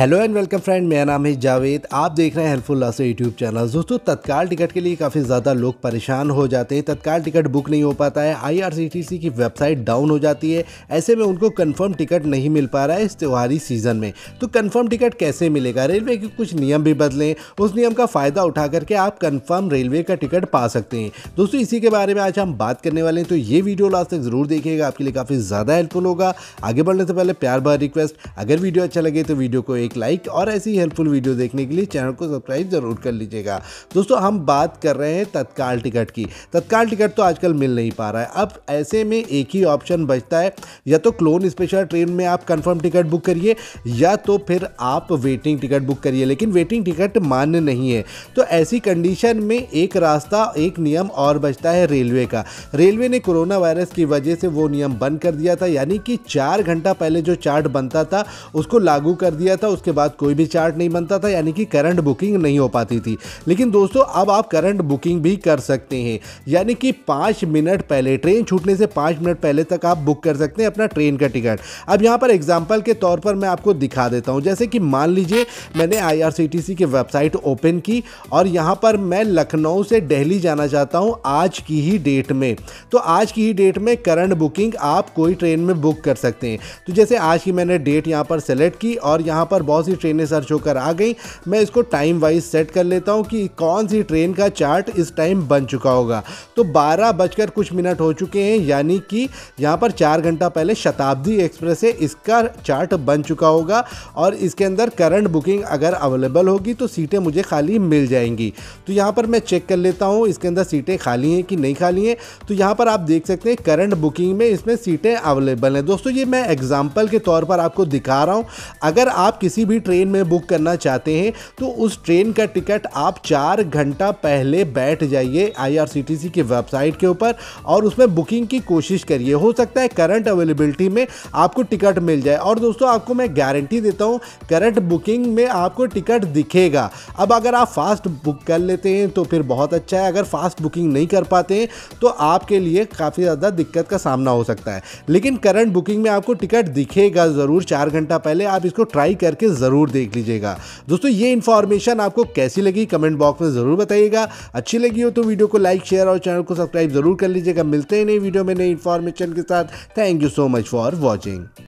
hello and welcome friend मेरा नाम है जावेद आप देख रहे हैं हेल्पफुल लासो यूट्यूब चैनल दोस्तों तत्काल टिकट के लिए काफ़ी ज़्यादा लोग परेशान हो जाते हैं तत्काल टिकट बुक नहीं हो पाता है आईआरसीटीसी की वेबसाइट डाउन हो जाती है ऐसे में उनको कंफर्म टिकट नहीं मिल पा रहा है इस त्यौहारी सीज़न में तो कन्फर्म टिकट कैसे मिलेगा रेलवे के कुछ नियम भी बदलें उस नियम का फ़ायदा उठा करके आप कन्फर्म रेलवे का टिकट पा सकते हैं दोस्तों इसी के बारे में आज हम बात करने वाले हैं तो ये वीडियो लास्ट तक ज़रूर देखिएगा आपके लिए काफ़ी ज़्यादा हेल्पफुल होगा आगे बढ़ने से पहले प्यार भर रिक्वेस्ट अगर वीडियो अच्छा लगे तो वीडियो को एक एक लाइक और ऐसी हेल्पफुल वीडियो देखने के लिए चैनल को सब्सक्राइब जरूर कर लीजिएगा दोस्तों हम बात कर रहे हैं तत्काल टिकट की तत्काल टिकट तो आजकल मिल नहीं पा रहा है अब ऐसे में एक ही ऑप्शन बचता है या तो क्लोन स्पेशल ट्रेन में आप कन्फर्म टिकट बुक करिए या तो फिर आप वेटिंग टिकट बुक करिए लेकिन वेटिंग टिकट मान्य नहीं है तो ऐसी कंडीशन में एक रास्ता एक नियम और बचता है रेलवे का रेलवे ने कोरोना वायरस की वजह से वो नियम बंद कर दिया था यानी कि चार घंटा पहले जो चार्ट बनता था उसको लागू कर दिया था उसके बाद कोई भी चार्ट नहीं बनता था यानी कि करंट बुकिंग नहीं हो पाती थी लेकिन दोस्तों अब आप करंट बुकिंग भी कर सकते हैं यानी कि पाँच मिनट पहले ट्रेन छूटने से पाँच मिनट पहले तक आप बुक कर सकते हैं अपना ट्रेन का टिकट अब यहाँ पर एग्जाम्पल के तौर पर मैं आपको दिखा देता हूँ जैसे कि मान लीजिए मैंने आई की वेबसाइट ओपन की और यहाँ पर मैं लखनऊ से दिल्ली जाना चाहता हूँ आज की ही डेट में तो आज की ही डेट में करंट बुकिंग आप कोई ट्रेन में बुक कर सकते हैं तो जैसे आज की मैंने डेट यहाँ पर सेलेक्ट की और यहाँ पर और बहुत सी ट्रेनें सर्च होकर आ गई मैं इसको टाइम वाइज सेट कर लेता हूँ कि कौन सी ट्रेन का चार्ट इस टाइम बन चुका होगा तो बारह बजकर कुछ मिनट हो चुके हैं यानी कि यहाँ पर चार घंटा पहले शताब्दी एक्सप्रेस है इसका चार्ट बन चुका होगा और इसके अंदर करंट बुकिंग अगर अवेलेबल होगी तो सीटें मुझे खाली मिल जाएंगी तो यहाँ पर मैं चेक कर लेता हूँ इसके अंदर सीटें खाली हैं कि नहीं खाली हैं तो यहाँ पर आप देख सकते हैं करंट बुकिंग में इसमें सीटें अवेलेबल हैं दोस्तों ये मैं एग्जाम्पल के तौर पर आपको दिखा रहा हूँ अगर आप किसी भी ट्रेन में बुक करना चाहते हैं तो उस ट्रेन का टिकट आप चार घंटा पहले बैठ जाइए आई की वेबसाइट के ऊपर और उसमें बुकिंग की कोशिश करिए हो सकता है करंट अवेलेबिलिटी में आपको टिकट मिल जाए और दोस्तों आपको मैं गारंटी देता हूँ करंट बुकिंग में आपको टिकट दिखेगा अब अगर आप फास्ट बुक कर लेते हैं तो फिर बहुत अच्छा है अगर फास्ट बुकिंग नहीं कर पाते हैं तो आपके लिए काफ़ी ज़्यादा दिक्कत का सामना हो सकता है लेकिन करंट बुकिंग में आपको टिकट दिखेगा ज़रूर चार घंटा पहले आप इसको ट्राई करके करके ज़रूर देख लीजिएगा दोस्तों ये इन्फॉर्मेशन आपको कैसी लगी कमेंट बॉक्स में ज़रूर बताइएगा अच्छी लगी हो तो वीडियो को लाइक शेयर और चैनल को सब्सक्राइब जरूर कर लीजिएगा मिलते हैं नई वीडियो में नई इन्फॉर्मेशन के साथ thank you so much for watching